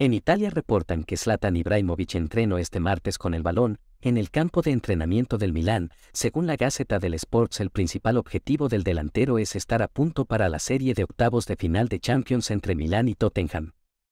En Italia reportan que Zlatan Ibrahimovic entrenó este martes con el balón, en el campo de entrenamiento del Milán, según la Gaceta del Sports, el principal objetivo del delantero es estar a punto para la serie de octavos de final de Champions entre Milán y Tottenham.